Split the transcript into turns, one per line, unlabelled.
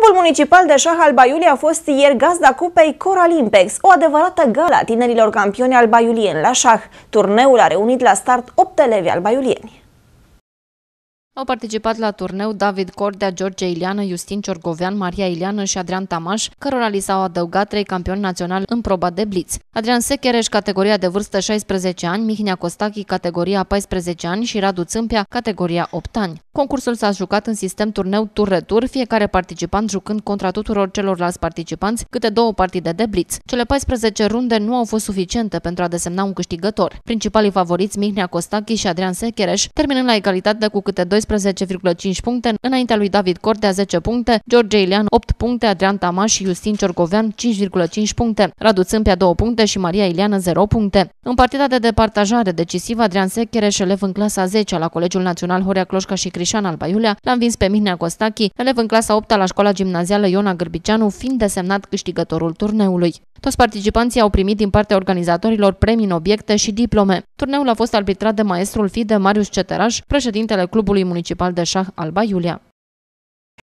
Clubul municipal de șah al Baiului a fost ieri gazda cupei Coralimpex, o adevărată gala tinerilor campioni al la șah. Turneul a reunit la start 8 elevi al baiulieni.
Au participat la turneu David Cordea, George Iliană, Justin Ciorgovean, Maria Iliană și Adrian Tamaș, cărora li s-au adăugat trei campioni naționali în proba de blitz. Adrian Sechereș, categoria de vârstă 16 ani, Mihnea Costachi, categoria 14 ani și Radu Țâmpia, categoria 8 ani. Concursul s-a jucat în sistem turneu tur-retur, fiecare participant jucând contra tuturor celorlalți participanți câte două partide de blitz. Cele 14 runde nu au fost suficiente pentru a desemna un câștigător. Principalii favoriți Mihnea Costachi și Adrian Sechereș, terminând la egalitate cu câte 12 11,5 puncte, înaintea lui David Cortea 10 puncte, George Ilean 8 puncte, Adrian Tamaș și Justin Ciorgovean 5,5 puncte, Radu Țâmpia 2 puncte și Maria Ileană 0 puncte. În partida de departajare decisivă, Adrian Sechereș, elev în clasa 10 la Colegiul Național Horea Cloșca și Crișan Alba Iulia, l-a învins pe Mihnea Costachi, elev în clasa 8 la școala gimnazială Iona Gârbiceanu, fiind desemnat câștigătorul turneului. Toți participanții au primit din partea organizatorilor premii în obiecte și diplome. Turneul a fost arbitrat de maestrul FIDE Marius Ceteraș, președintele Clubului Municipal de Șah Alba Iulia.